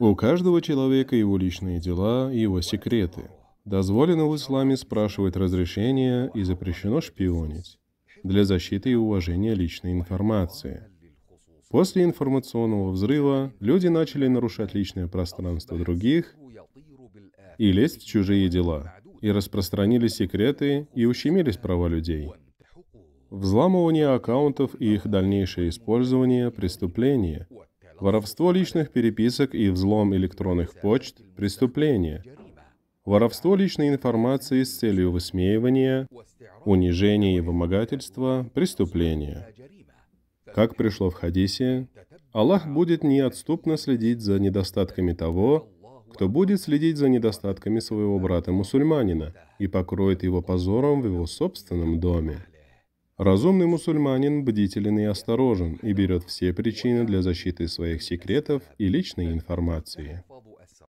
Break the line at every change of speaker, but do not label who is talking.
У каждого человека его личные дела и его секреты. Дозволено в исламе спрашивать разрешения и запрещено шпионить для защиты и уважения личной информации. После информационного взрыва люди начали нарушать личное пространство других и лезть в чужие дела, и распространили секреты и ущемились права людей. Взламывание аккаунтов и их дальнейшее использование – преступление, Воровство личных переписок и взлом электронных почт – преступление. Воровство личной информации с целью высмеивания, унижения и вымогательства – преступление. Как пришло в хадисе, Аллах будет неотступно следить за недостатками того, кто будет следить за недостатками своего брата-мусульманина и покроет его позором в его собственном доме. Разумный мусульманин бдителен и осторожен и берет все причины для защиты своих секретов и личной информации.